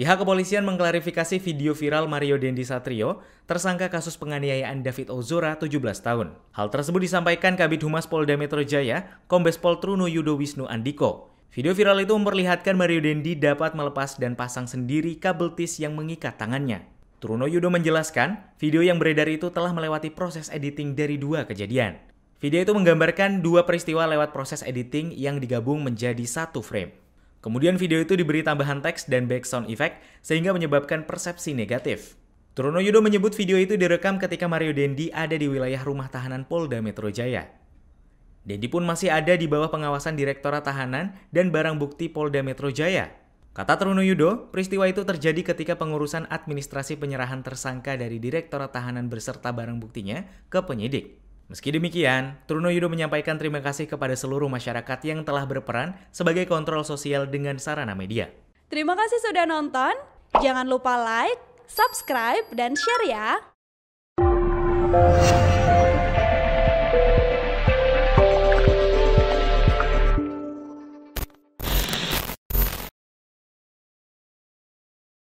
Pihak kepolisian mengklarifikasi video viral Mario Dendi Satrio, tersangka kasus penganiayaan David Ozora 17 tahun. Hal tersebut disampaikan Kabit Humas Polda Metro Jaya, Kombes Pol Truno Yudo Wisnu Andiko. Video viral itu memperlihatkan Mario Dendi dapat melepas dan pasang sendiri kabel tis yang mengikat tangannya. Truno Yudo menjelaskan, video yang beredar itu telah melewati proses editing dari dua kejadian. Video itu menggambarkan dua peristiwa lewat proses editing yang digabung menjadi satu frame. Kemudian video itu diberi tambahan teks dan background effect sehingga menyebabkan persepsi negatif. Truno Yudo menyebut video itu direkam ketika Mario Dendi ada di wilayah rumah tahanan Polda Metro Jaya. Dendi pun masih ada di bawah pengawasan Direktorat Tahanan dan Barang Bukti Polda Metro Jaya. Kata Truno Yudo, peristiwa itu terjadi ketika pengurusan administrasi penyerahan tersangka dari Direktorat Tahanan berserta barang buktinya ke penyidik. Meski demikian, Truno Yudo menyampaikan terima kasih kepada seluruh masyarakat yang telah berperan sebagai kontrol sosial dengan sarana media. Terima kasih sudah nonton. Jangan lupa like, subscribe, dan share ya.